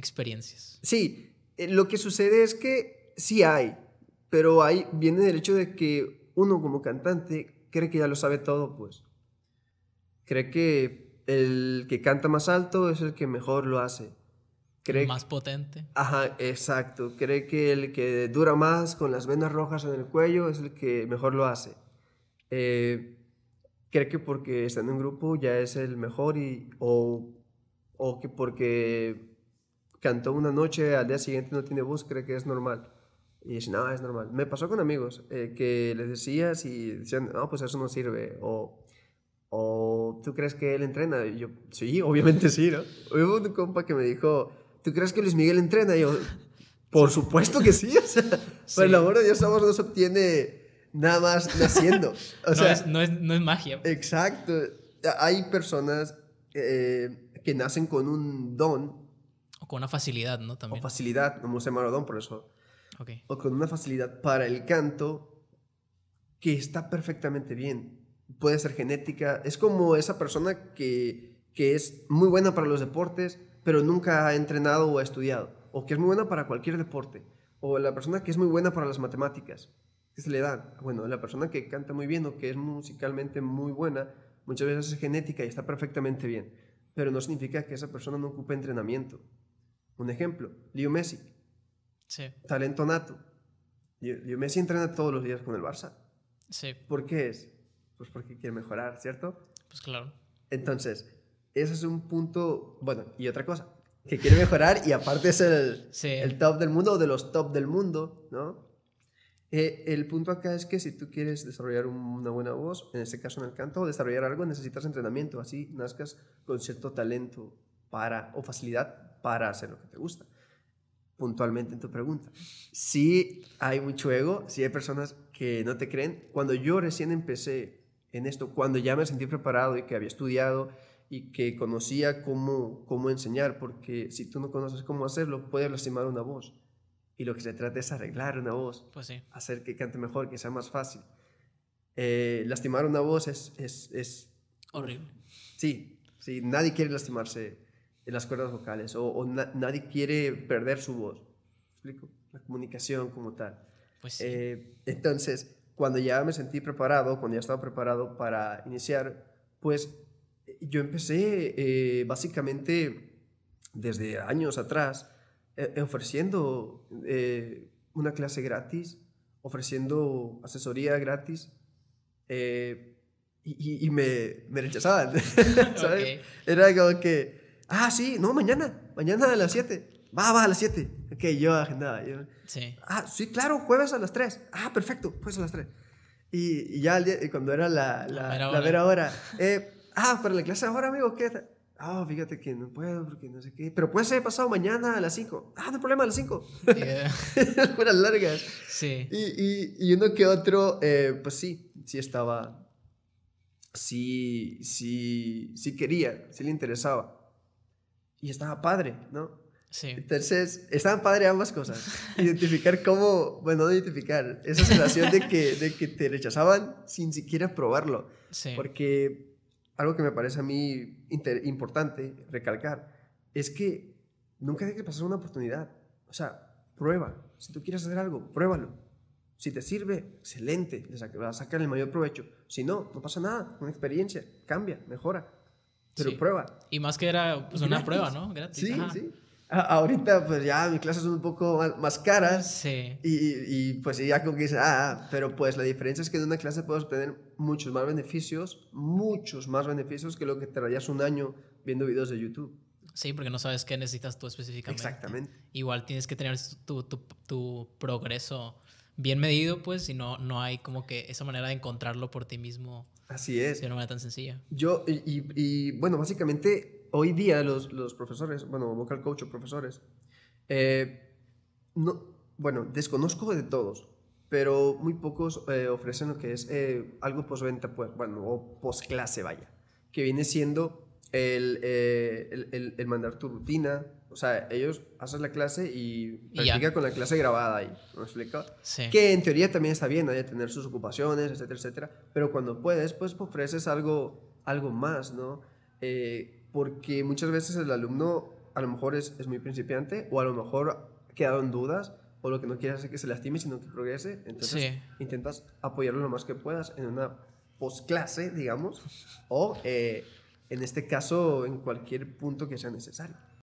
experiencias. Sí, eh, lo que sucede es que sí hay, pero ahí viene del hecho de que uno como cantante cree que ya lo sabe todo, pues. Cree que el que canta más alto es el que mejor lo hace. Cree más potente. Ajá, exacto. Cree que el que dura más con las venas rojas en el cuello es el que mejor lo hace. Eh, cree que porque está en un grupo ya es el mejor y, o, o que porque cantó una noche, al día siguiente no tiene voz, cree que es normal. Y dice, no, es normal. Me pasó con amigos eh, que les decías y decían, no, pues eso no sirve. O, ¿tú crees que él entrena? Y yo, sí, obviamente sí, ¿no? Hubo un compa que me dijo, ¿tú crees que Luis Miguel entrena? Y yo, por supuesto que sí. O sea, por el amor de Dios, no se obtiene nada más naciendo. O sea, no, es, no, es, magia. Exacto. Hay personas eh, que nacen con un don o con una facilidad, ¿no? También. O facilidad, no sé Marodón por eso. O con una facilidad para el canto que está perfectamente bien. Puede ser genética. Es como esa persona que, que es muy buena para los deportes, pero nunca ha entrenado o ha estudiado. O que es muy buena para cualquier deporte. O la persona que es muy buena para las matemáticas. ¿qué se le da? Bueno, la persona que canta muy bien o que es musicalmente muy buena, muchas veces es genética y está perfectamente bien. Pero no significa que esa persona no ocupe entrenamiento. Un ejemplo, Leo Messi. Sí. Talento nato. Leo Messi entrena todos los días con el Barça. Sí. ¿Por qué es? Pues porque quiere mejorar, ¿cierto? Pues claro. Entonces, ese es un punto, bueno, y otra cosa, que quiere mejorar y aparte es el, el top del mundo o de los top del mundo, ¿no? Eh, el punto acá es que si tú quieres desarrollar una buena voz, en este caso en el canto, o desarrollar algo, necesitas entrenamiento, así nazcas con cierto talento para, o facilidad para hacer lo que te gusta. Puntualmente en tu pregunta. Si hay mucho ego, Si hay personas que no te creen. Cuando yo recién empecé en esto, cuando ya me sentí preparado y que había estudiado y que conocía cómo, cómo enseñar, porque si tú no conoces cómo hacerlo, puedes lastimar una voz. Y lo que se trata es arreglar una voz, pues hacer que cante mejor, que sea más fácil. Eh, lastimar una voz es, es, es... Horrible. Sí, sí, nadie quiere lastimarse las cuerdas vocales o, nadie quiere perder su voz. explico? La comunicación como tal. Pues eh, entonces, cuando ya me sentí preparado, cuando ya estaba preparado para iniciar, pues yo empecé eh, básicamente desde años atrás eh, ofreciendo una clase gratis, ofreciendo asesoría gratis. y, me, rechazaban, ¿sabes? Era algo que, Ah, sí, no, mañana. Mañana a las 7. Va, va, a las 7. Ok, yo agendaba. Yo. Sí. Ah, sí, claro, jueves a las 3. Ah, perfecto, jueves a las 3. Y, ya y cuando era la, la, la, vera hora, eh, ah, para la clase ahora, amigo, ¿qué? Ah, fíjate que no puedo porque no sé qué. Pero puede ser pasado mañana a las 5. Ah, no hay problema, a las 5. Yeah. largas. Sí. Y, y, y, uno que otro, eh, pues sí, sí estaba. Sí, sí, sí quería, sí le interesaba y estaba padre, ¿no? Sí. Entonces, estaban padre ambas cosas. Identificar cómo, bueno, identificar esa sensación de que, de que te rechazaban sin siquiera probarlo. Sí. Porque algo que me parece a mí importante recalcar es que nunca hay que pasar una oportunidad. O sea, prueba. Si tú quieres hacer algo, pruébalo. Si te sirve, excelente, vas a sacar el mayor provecho. Si no, no pasa nada, una experiencia, cambia, mejora pero prueba. Y más que era pues, una prueba, ¿no? Sí, sí. Ahorita, pues ya mis clases son un poco más, caras. Sí. Y, y, pues ya como que dice, ah, pero pues la diferencia es que en una clase puedes tener muchos más beneficios, muchos más beneficios que lo que te traías un año viendo videos de YouTube. Sí, porque no sabes qué necesitas tú específicamente. Exactamente. Igual tienes que tener tu, tu progreso bien medido, pues, y no, no hay como que esa manera de encontrarlo por ti mismo Así es. De una manera tan sencilla. Yo, y, bueno, básicamente hoy día los, profesores, bueno, vocal coach o profesores, eh, no, bueno, desconozco de todos, pero muy pocos eh, ofrecen lo que es eh, algo postventa, pues, bueno, o post-clase vaya, que viene siendo eh, el, el, el, mandar tu rutina. O sea, ellos haces la clase y, practica con la clase grabada ahí. ¿Me explico? Que en teoría también está bien, hay que tener sus ocupaciones, etcétera, etcétera. Pero cuando puedes, pues ofreces algo, algo más, ¿no? Eh, porque muchas veces el alumno a lo mejor es, muy principiante o a lo mejor quedaron dudas o lo que no quieres es que se lastime, sino que progrese. Entonces intentas apoyarlo lo más que puedas en una clase digamos, o eh, en este caso en cualquier punto que sea necesario.